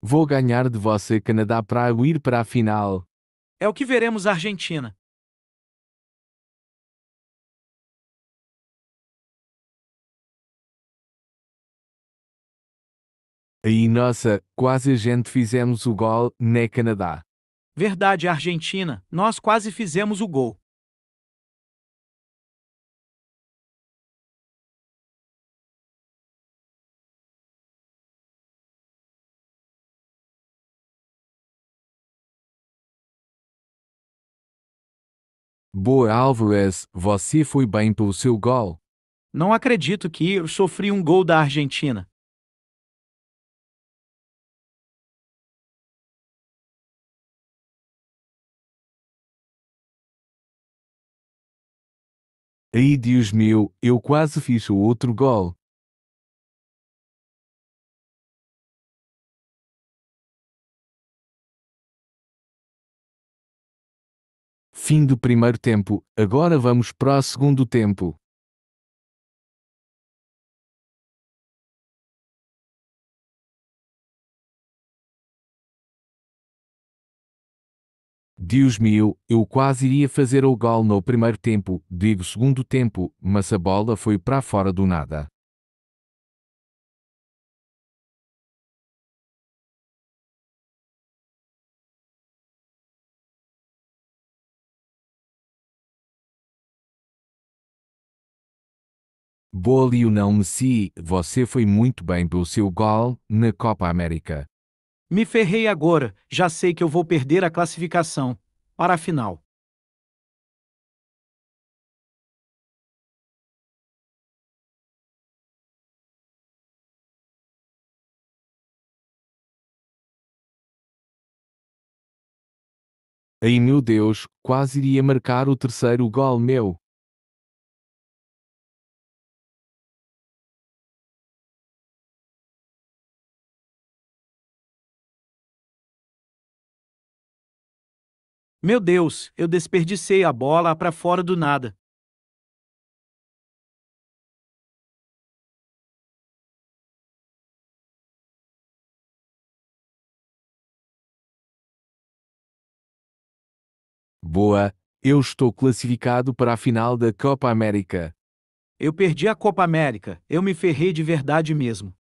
Vou ganhar de você Canadá para ir para a final. É o que veremos Argentina. Aí nossa, quase a gente fizemos o gol, né Canadá? Verdade, Argentina, nós quase fizemos o gol. Boa Álvares, você foi bem pelo seu gol. Não acredito que eu sofri um gol da Argentina. Ai Deus meu, eu quase fiz o outro gol. Fim do primeiro tempo, agora vamos para o segundo tempo. Deus meu, eu quase iria fazer o gol no primeiro tempo, digo segundo tempo, mas a bola foi para fora do nada. não Messi, você foi muito bem pelo seu gol na Copa América. Me ferrei agora, já sei que eu vou perder a classificação. Para a final. Ai meu Deus, quase iria marcar o terceiro gol meu. Meu Deus, eu desperdicei a bola para fora do nada. Boa, eu estou classificado para a final da Copa América. Eu perdi a Copa América, eu me ferrei de verdade mesmo.